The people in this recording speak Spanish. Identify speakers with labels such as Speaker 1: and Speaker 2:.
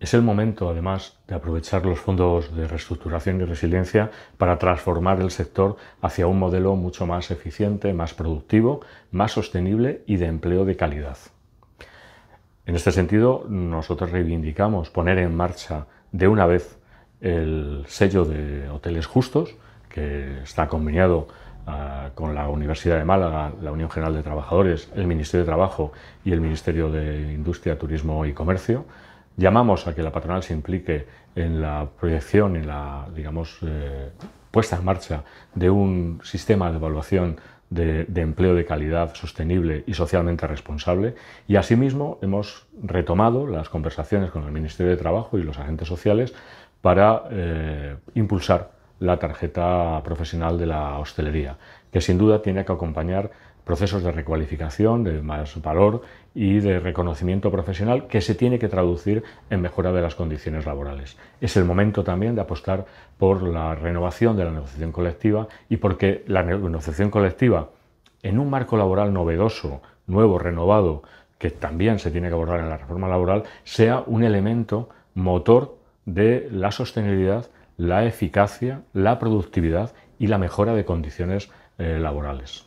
Speaker 1: Es el momento, además, de aprovechar los fondos de reestructuración y resiliencia para transformar el sector hacia un modelo mucho más eficiente, más productivo, más sostenible y de empleo de calidad. En este sentido, nosotros reivindicamos poner en marcha de una vez el sello de hoteles justos, que está conveniado ah, con la Universidad de Málaga, la Unión General de Trabajadores, el Ministerio de Trabajo y el Ministerio de Industria, Turismo y Comercio Llamamos a que la patronal se implique en la proyección, en la, digamos, eh, puesta en marcha de un sistema de evaluación de, empleo de calidad sostenible y socialmente responsable. Y asimismo hemos retomado las conversaciones con el Ministerio de Trabajo y los agentes sociales para eh, impulsar la tarjeta profesional de la hostelería, que sin duda tiene que acompañar procesos de recualificación, de más valor y de reconocimiento profesional que se tiene que traducir en mejora de las condiciones laborales. Es el momento también de apostar por la renovación de la negociación colectiva y porque la negociación colectiva en un marco laboral novedoso, nuevo, renovado, que también se tiene que abordar en la reforma laboral, sea un elemento motor de la sostenibilidad la eficacia, la productividad y la mejora de condiciones eh, laborales.